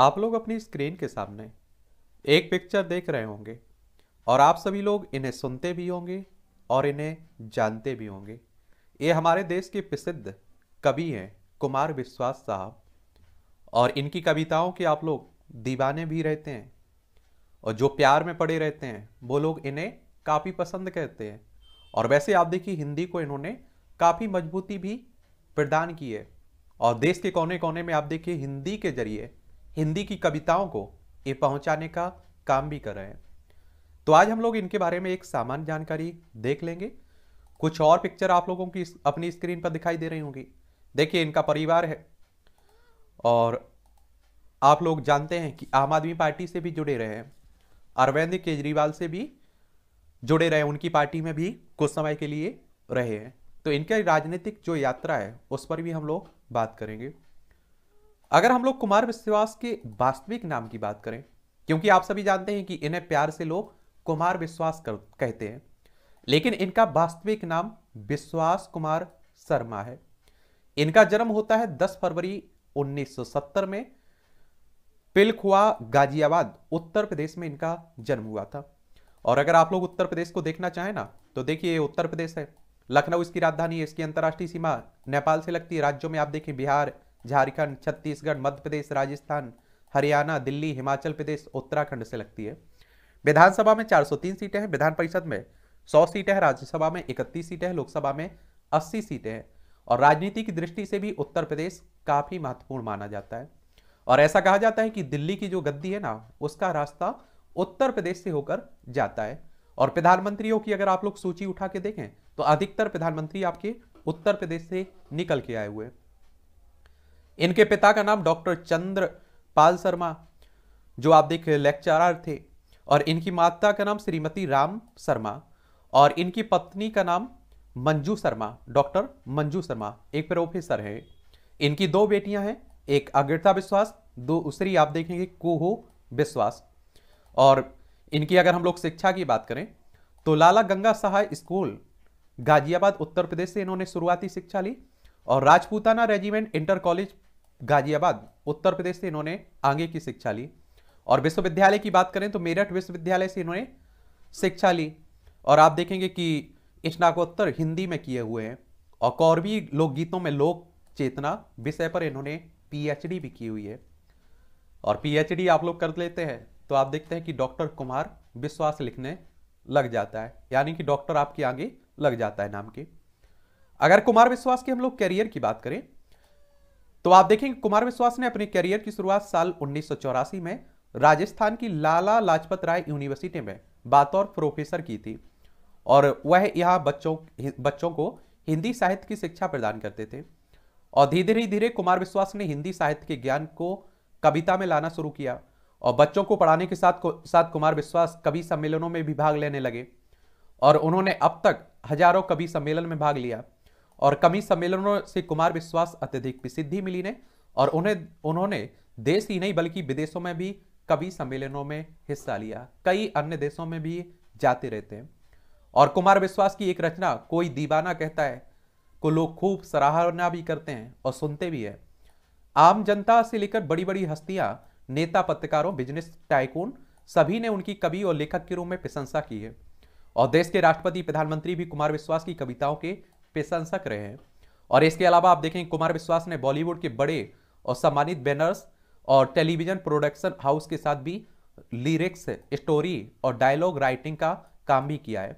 आप लोग अपनी स्क्रीन के सामने एक पिक्चर देख रहे होंगे और आप सभी लोग इन्हें सुनते भी होंगे और इन्हें जानते भी होंगे ये हमारे देश के प्रसिद्ध कवि हैं कुमार विश्वास साहब और इनकी कविताओं के आप लोग दीवाने भी रहते हैं और जो प्यार में पड़े रहते हैं वो लोग इन्हें काफ़ी पसंद करते हैं और वैसे आप देखिए हिंदी को इन्होंने काफ़ी मजबूती भी प्रदान की है और देश के कोने कोने में आप देखिए हिंदी के जरिए हिंदी की कविताओं को ये पहुंचाने का काम भी कर रहे हैं तो आज हम लोग इनके बारे में एक सामान्य जानकारी देख लेंगे कुछ और पिक्चर आप लोगों की अपनी स्क्रीन पर दिखाई दे रही होंगी देखिए इनका परिवार है और आप लोग जानते हैं कि आम आदमी पार्टी से भी जुड़े रहे हैं अरविंद केजरीवाल से भी जुड़े रहे उनकी पार्टी में भी कुछ समय के लिए रहे हैं तो इनके राजनीतिक जो यात्रा है उस पर भी हम लोग बात करेंगे अगर हम लोग कुमार विश्वास के वास्तविक नाम की बात करें क्योंकि आप सभी जानते हैं कि इन्हें प्यार से लोग कुमार विश्वास कर, कहते हैं लेकिन इनका वास्तविक नाम विश्वास कुमार शर्मा है इनका जन्म होता है 10 फरवरी 1970 में पिलखुआ गाजियाबाद उत्तर प्रदेश में इनका जन्म हुआ था और अगर आप लोग उत्तर प्रदेश को देखना चाहें ना तो देखिए ये उत्तर प्रदेश है लखनऊ इसकी राजधानी है इसकी अंतर्राष्ट्रीय सीमा नेपाल से लगती है राज्यों में आप देखें बिहार झारखंड छत्तीसगढ़ मध्य प्रदेश राजस्थान हरियाणा दिल्ली हिमाचल प्रदेश उत्तराखंड से लगती है विधानसभा में 403 सीटें हैं विधान परिषद में 100 सीटें हैं राज्यसभा में 31 सीटें हैं लोकसभा में 80 सीटें हैं और राजनीति की दृष्टि से भी उत्तर प्रदेश काफ़ी महत्वपूर्ण माना जाता है और ऐसा कहा जाता है कि दिल्ली की जो गद्दी है ना उसका रास्ता उत्तर प्रदेश से होकर जाता है और प्रधानमंत्रियों की अगर आप लोग सूची उठा के देखें तो अधिकतर प्रधानमंत्री आपके उत्तर प्रदेश से निकल के आए हुए हैं इनके पिता का नाम डॉक्टर चंद्र पाल शर्मा जो आप देख लेक्चरर थे और इनकी माता का नाम श्रीमती राम शर्मा और इनकी पत्नी का नाम मंजू शर्मा डॉक्टर मंजू शर्मा एक प्रोफेसर है इनकी दो बेटियां हैं एक अग्रता विश्वास दूसरी आप देखेंगे कुहू विश्वास और इनकी अगर हम लोग शिक्षा की बात करें तो लाला गंगा सहाय स्कूल गाजियाबाद उत्तर प्रदेश से इन्होंने शुरुआती शिक्षा ली और Rajputana regiment inter college Ghaziabad Uttar Pradesh से इन्होंने आगे की शिक्षा ली और विश्वविद्यालय की बात करें तो मेरठ विश्वविद्यालय से इन्होंने शिक्षा ली और आप देखेंगे कि स्नाकोत्तर हिंदी में किए हुए हैं और कौरवी लोकगीतों में लोक चेतना विषय पर इन्होंने पीएचडी भी की हुई है और पीएचडी आप लोग कर लेते हैं तो आप देखते हैं कि डॉक्टर कुमार विश्वास लिखने लग जाता है यानी कि डॉक्टर आपके आगे लग जाता है नाम के अगर कुमार विश्वास की हम लोग करियर की बात करें तो आप देखेंगे कुमार विश्वास ने अपने करियर की शुरुआत साल उन्नीस में राजस्थान की लाला लाजपत राय यूनिवर्सिटी में बतौर प्रोफेसर की थी और वह यहाँ बच्चों बच्चों को हिंदी साहित्य की शिक्षा प्रदान करते थे और धीरे धीरे धीरे कुमार विश्वास ने हिंदी साहित्य के ज्ञान को कविता में लाना शुरू किया और बच्चों को पढ़ाने के साथ साथ कुमार विश्वास कवि सम्मेलनों में भी भाग लेने लगे और उन्होंने अब तक हजारों कवि सम्मेलन में भाग लिया और कमी सम्मेलनों से कुमार विश्वास अत्यधिक प्रसिद्धि मिली ने और उन्हें उन्होंने देश ही नहीं बल्कि विदेशों में भी कवि सम्मेलनों में हिस्सा लिया कई अन्य देशों में भी जाते रहते हैं और कुमार विश्वास की एक रचना कोई दीवाना कहता है को लोग खूब सराहना भी करते हैं और सुनते भी है आम जनता से लेकर बड़ी बड़ी हस्तियां नेता पत्रकारों बिजनेस टाइकून सभी ने उनकी कवि और लेखक के रूप में प्रशंसा की है और देश के राष्ट्रपति प्रधानमंत्री भी कुमार विश्वास की कविताओं के प्रशंसक रहे हैं और इसके अलावा आप देखें कुमार विश्वास ने बॉलीवुड के बड़े और सम्मानित बैनर्स और टेलीविजन प्रोडक्शन हाउस के साथ भी लिरिक्स स्टोरी और डायलॉग राइटिंग का काम भी किया है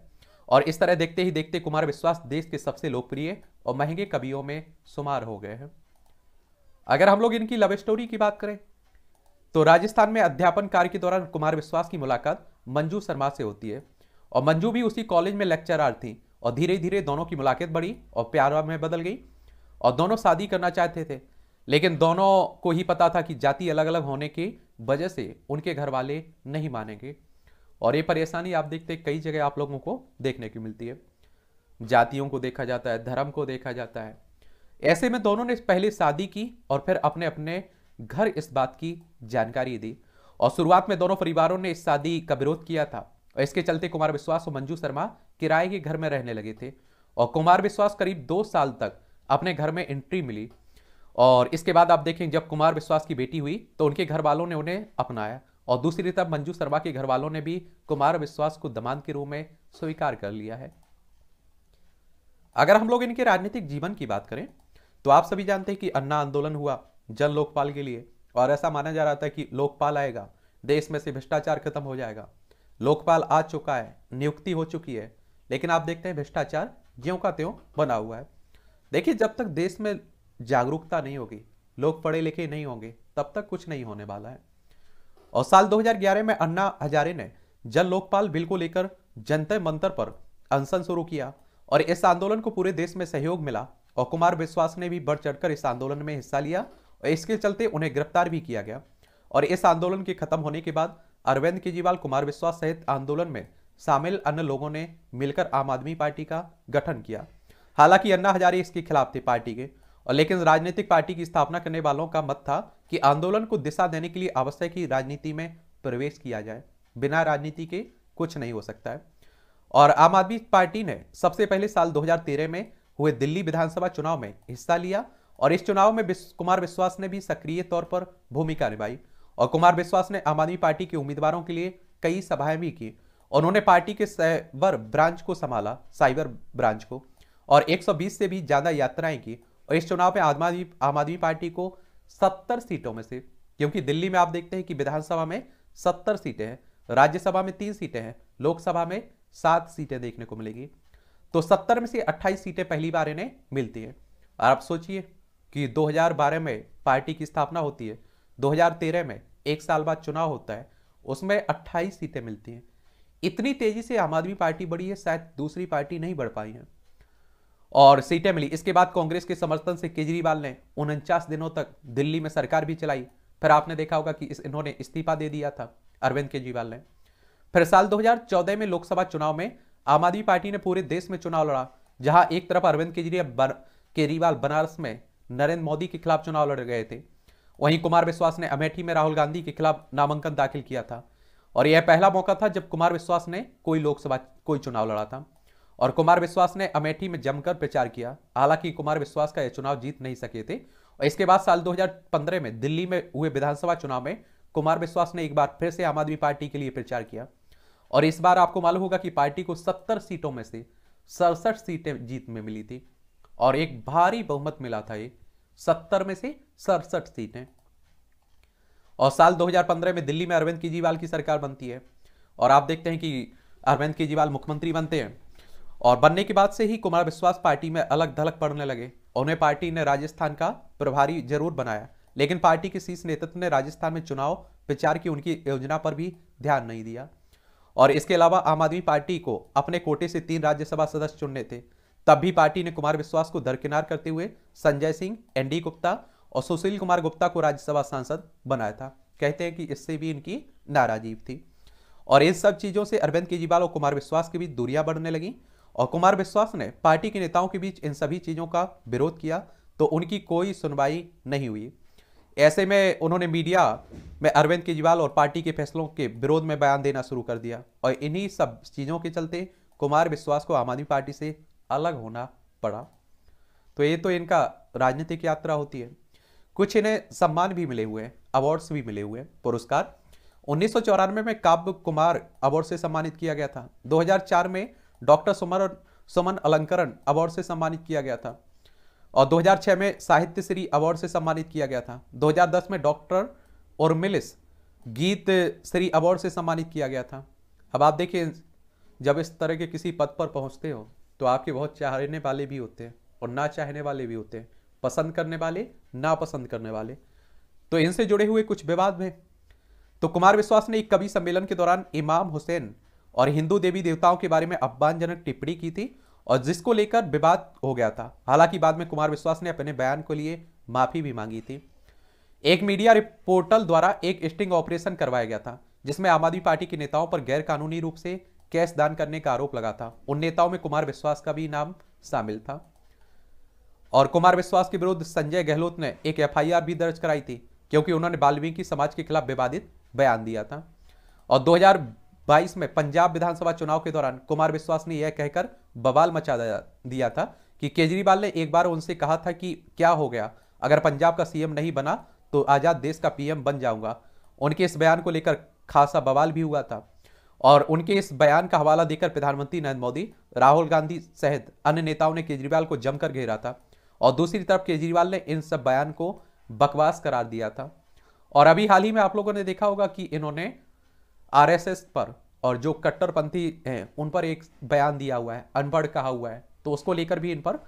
और इस तरह देखते ही देखते कुमार विश्वास देश के सबसे लोकप्रिय और महंगे कवियों में शुमार हो गए हैं अगर हम लोग इनकी लव स्टोरी की बात करें तो राजस्थान में अध्यापन कार्य के दौरान कुमार विश्वास की मुलाकात मंजू शर्मा से होती है और मंजू भी उसी कॉलेज में लेक्चरार थी और धीरे धीरे दोनों की मुलाकात बढ़ी और प्यार में बदल गई और दोनों शादी करना चाहते थे लेकिन दोनों को ही पता था कि जाति अलग अलग होने की वजह से उनके घर वाले नहीं मानेंगे और ये परेशानी आप देखते कई जगह आप लोगों को देखने की मिलती है जातियों को देखा जाता है धर्म को देखा जाता है ऐसे में दोनों ने पहले शादी की और फिर अपने अपने घर इस बात की जानकारी दी और शुरुआत में दोनों परिवारों ने इस शादी का विरोध किया था और इसके चलते कुमार विश्वास और मंजू शर्मा किराए के घर में रहने लगे थे और कुमार विश्वास करीब दो साल तक अपने घर में एंट्री मिली और इसके बाद आप देखें जब कुमार विश्वास की बेटी हुई तो उनके घर वालों ने उन्हें अपनाया और दूसरी तरफ मंजू शर्मा के घर वालों ने भी कुमार विश्वास को दमान के रूप में स्वीकार कर लिया है अगर हम लोग इनके राजनीतिक जीवन की बात करें तो आप सभी जानते हैं कि अन्ना आंदोलन हुआ जन लोकपाल के लिए और ऐसा माना जा रहा था कि लोकपाल आएगा देश में से भ्रष्टाचार खत्म हो जाएगा लोकपाल आ चुका है नियुक्ति हो चुकी है लेकिन आप देखते हैं भ्रष्टाचार ज्यों का त्यों बना हुआ है देखिए जब तक देश में जागरूकता नहीं होगी लोग पढ़े लिखे नहीं होंगे तब तक कुछ नहीं होने वाला है और साल 2011 में अन्ना हजारे ने जन लोकपाल बिल को लेकर जनता मंत्र पर अनशन शुरू किया और इस आंदोलन को पूरे देश में सहयोग मिला और कुमार विश्वास ने भी बढ़ चढ़कर इस आंदोलन में हिस्सा लिया और इसके चलते उन्हें गिरफ्तार भी किया गया और इस आंदोलन के खत्म होने के बाद अरविंद केजरीवाल कुमार विश्वास सहित आंदोलन में शामिल अन्य लोगों ने मिलकर आम आदमी पार्टी का गठन किया हालांकि अन्ना हजारे इसके खिलाफ थे पार्टी के और लेकिन राजनीतिक पार्टी की स्थापना करने वालों का मत था कि आंदोलन को दिशा देने के लिए आवश्यक ही राजनीति में प्रवेश किया जाए बिना राजनीति के कुछ नहीं हो सकता है और आम आदमी पार्टी ने सबसे पहले साल 2013 में हुए दिल्ली विधानसभा चुनाव में हिस्सा लिया और इस चुनाव में कुमार विश्वास ने भी सक्रिय तौर पर भूमिका निभाई और कुमार विश्वास ने आम आदमी पार्टी के उम्मीदवारों के लिए कई सभाएं भी की उन्होंने पार्टी के साइबर ब्रांच को संभाला साइबर ब्रांच को और 120 से भी ज़्यादा यात्राएं की और इस चुनाव में आम आदमी आम आदमी पार्टी को 70 सीटों में से क्योंकि दिल्ली में आप देखते हैं कि विधानसभा में 70 सीटें हैं राज्यसभा में तीन सीटें हैं लोकसभा में सात सीटें देखने को मिलेगी तो सत्तर में से अट्ठाईस सीटें पहली बार इन्हें मिलती हैं और आप सोचिए कि दो में पार्टी की स्थापना होती है 2013 में एक साल बाद चुनाव होता है उसमें 28 सीटें मिलती हैं इतनी तेजी से आम आदमी पार्टी बढ़ी है शायद दूसरी पार्टी नहीं बढ़ पाई है और सीटें मिली इसके बाद कांग्रेस के समर्थन से केजरीवाल ने उनचास दिनों तक दिल्ली में सरकार भी चलाई फिर आपने देखा होगा कि इस, इन्होंने इस्तीफा दे दिया था अरविंद केजरीवाल ने फिर साल 2014 में लोकसभा चुनाव में आम आदमी पार्टी ने पूरे देश में चुनाव लड़ा जहां एक तरफ अरविंद केजरीवाल केजरीवाल बनारस में नरेंद्र मोदी के खिलाफ चुनाव लड़ गए थे वहीं कुमार विश्वास ने अमेठी में राहुल गांधी के खिलाफ नामांकन दाखिल किया था और यह पहला मौका था जब कुमार विश्वास ने कोई लोकसभा कोई चुनाव लड़ा था और कुमार विश्वास ने अमेठी में जमकर प्रचार किया हालांकि कुमार विश्वास का यह चुनाव जीत नहीं सके थे और इसके बाद साल 2015 में दिल्ली में हुए विधानसभा चुनाव में कुमार विश्वास ने एक बार फिर से आम आदमी पार्टी के लिए प्रचार किया और इस बार आपको मालूम होगा कि पार्टी को सत्तर सीटों में से सड़सठ सीटें जीत में मिली थी और एक भारी बहुमत मिला था ये सत्तर में से सड़सठ सीटें और साल 2015 में दिल्ली में अरविंद केजरीवाल की सरकार बनती है और आप देखते हैं कि अरविंद केजरीवाल मुख्यमंत्री बनते हैं और बनने के बाद से ही कुमार विश्वास पार्टी में अलग धलक पड़ने लगे उन्हें पार्टी ने राजस्थान का प्रभारी जरूर बनाया लेकिन पार्टी के शीर्ष नेतृत्व ने राजस्थान में चुनाव प्रचार की उनकी योजना पर भी ध्यान नहीं दिया और इसके अलावा आम आदमी पार्टी को अपने कोटे से तीन राज्यसभा सदस्य चुनने थे तब भी पार्टी ने कुमार विश्वास को दरकिनार करते हुए संजय सिंह एनडी गुप्ता और सुशील कुमार गुप्ता को राज्यसभा सांसद बनाया था कहते हैं कि इससे भी इनकी नाराजगी थी और इन सब चीज़ों से अरविंद केजरीवाल और कुमार विश्वास के बीच दूरियां बढ़ने लगी और कुमार विश्वास ने पार्टी के नेताओं के बीच इन सभी चीज़ों का विरोध किया तो उनकी कोई सुनवाई नहीं हुई ऐसे में उन्होंने मीडिया में अरविंद केजरीवाल और पार्टी के फैसलों के विरोध में बयान देना शुरू कर दिया और इन्हीं सब चीज़ों के चलते कुमार विश्वास को आम आदमी पार्टी से अलग होना पड़ा तो ये तो इनका राजनीतिक यात्रा होती है कुछ इन्हें सम्मान भी मिले हुए हैं अवार्ड्स भी मिले हुए हैं पुरस्कार उन्नीस में काव्य कुमार अवार्ड से सम्मानित किया गया था 2004 में डॉक्टर सुमन सुमन अलंकरण अवार्ड से सम्मानित किया गया था और 2006 में साहित्य श्री अवार्ड से सम्मानित किया गया था 2010 में डॉक्टर और मिलिस गीत श्री अवार्ड से सम्मानित किया गया था अब आप देखिए जब इस तरह के किसी पद पर पहुंचते हो तो आपके बहुत चाहने वाले भी होते हैं और ना चाहने वाले भी होते हैं पसंद करने वाले ना पसंद करने वाले तो इनसे जुड़े हुए कुछ विवाद में तो कुमार विश्वास ने एक कवि सम्मेलन के दौरान इमाम हुसैन और हिंदू देवी देवताओं के बारे में अपमानजनक टिप्पणी की थी और जिसको लेकर विवाद हो गया था हालांकि बाद में कुमार विश्वास ने अपने बयान को लिए माफी भी मांगी थी एक मीडिया रिपोर्टल द्वारा एक स्टिंग ऑपरेशन करवाया गया था जिसमें आम आदमी पार्टी के नेताओं पर गैरकानूनी रूप से कैश दान करने का आरोप लगा था उन नेताओं में कुमार विश्वास का भी नाम शामिल था और कुमार विश्वास के विरुद्ध संजय गहलोत ने एक एफआईआर भी दर्ज कराई थी क्योंकि उन्होंने बाल्मीकि समाज के खिलाफ विवादित बयान दिया था और 2022 में पंजाब विधानसभा चुनाव के दौरान कुमार विश्वास ने यह कहकर बवाल मचा दिया था कि केजरीवाल ने एक बार उनसे कहा था कि क्या हो गया अगर पंजाब का सीएम नहीं बना तो आज़ाद देश का पीएम बन जाऊंगा उनके इस बयान को लेकर खासा बवाल भी हुआ था और उनके इस बयान का हवाला देकर प्रधानमंत्री नरेंद्र मोदी राहुल गांधी सहित अन्य नेताओं ने केजरीवाल को जमकर घेरा था और दूसरी तरफ केजरीवाल ने इन सब बयान को बकवास करार दिया था और अभी हाल ही में आप लोगों ने देखा होगा कि इन्होंने आरएसएस पर और जो कट्टरपंथी हैं उन पर एक बयान दिया हुआ है अनपढ़ कहा हुआ है तो उसको लेकर भी इन पर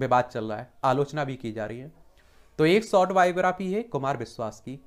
विवाद चल रहा है आलोचना भी की जा रही है तो एक शॉर्ट बायोग्राफी है कुमार विश्वास की